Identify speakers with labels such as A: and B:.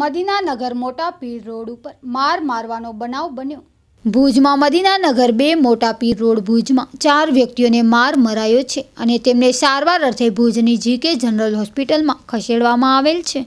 A: મદીનાનગર મોટા પીર રોડ ઉપર માર મારવાનો બનાવ બન્યો ભુજમાં મદીનાનગર બે મોટા પીર રોડ ભુજમાં ચાર વ્યક્તિઓને માર મરાયો છે અને તેમને સારવાર અર્થે ભુજની જીકે જનરલ હોસ્પિટલમાં ખસેડવામાં આવેલ છે